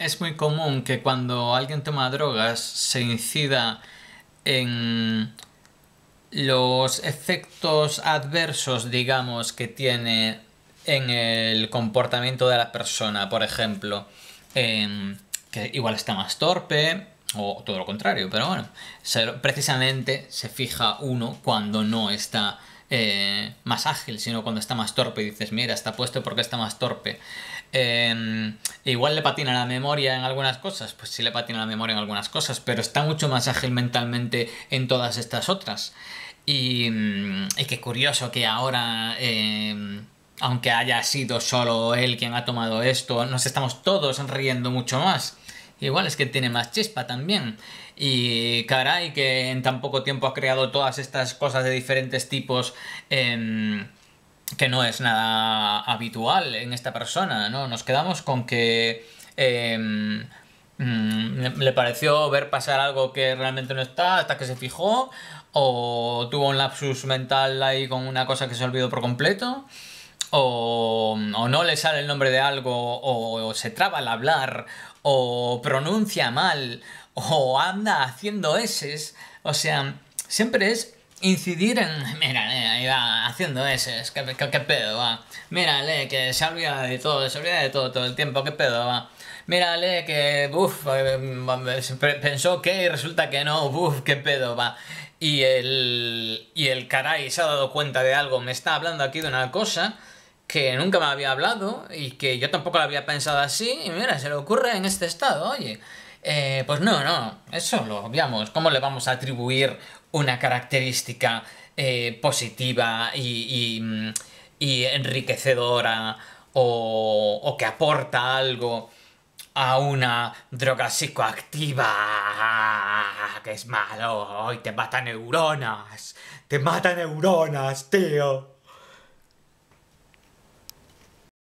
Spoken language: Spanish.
es muy común que cuando alguien toma drogas se incida en los efectos adversos, digamos, que tiene en el comportamiento de la persona, por ejemplo, que igual está más torpe o todo lo contrario, pero bueno, precisamente se fija uno cuando no está eh, más ágil, sino cuando está más torpe y dices, mira, está puesto porque está más torpe. Eh, Igual le patina la memoria en algunas cosas, pues sí le patina la memoria en algunas cosas, pero está mucho más ágil mentalmente en todas estas otras. Y, mm, qué curioso que ahora... Em, aunque haya sido solo él quien ha tomado esto, nos estamos todos riendo mucho más. Igual es que tiene más chispa también. Y caray, que en tan poco tiempo ha creado todas estas cosas de diferentes tipos. Em, que no es nada habitual en esta persona, ¿no? Nos quedamos con que em, mm, le pareció ver pasar algo que realmente no está hasta que se fijó, o tuvo un lapsus mental ahí con una cosa que se olvidó por completo, o, no le sale el nombre de algo, o, o se traba al hablar, o pronuncia mal, o anda haciendo eses, o sea, siempre es incidir en... Mira, eh, ahí va, haciendo ese, ¿qué, pedo, va. Mírale, que se olvida de todo, se olvida de todo todo el tiempo, qué pedo, va. Mírale, que, uff, eh, pensó que y resulta que no, uff, qué pedo, va. Y el, y el caray se ha dado cuenta de algo, me está hablando aquí de una cosa que nunca me había hablado y que yo tampoco la había pensado así, y mira, se le ocurre en este estado, oye. Eh, pues no, no, eso lo obviamos. ¿Cómo le vamos a atribuir una característica eh, positiva y, mm, y, enriquecedora o, o, que aporta algo a una droga psicoactiva que es malo y te mata neuronas? ¡Te mata neuronas, tío!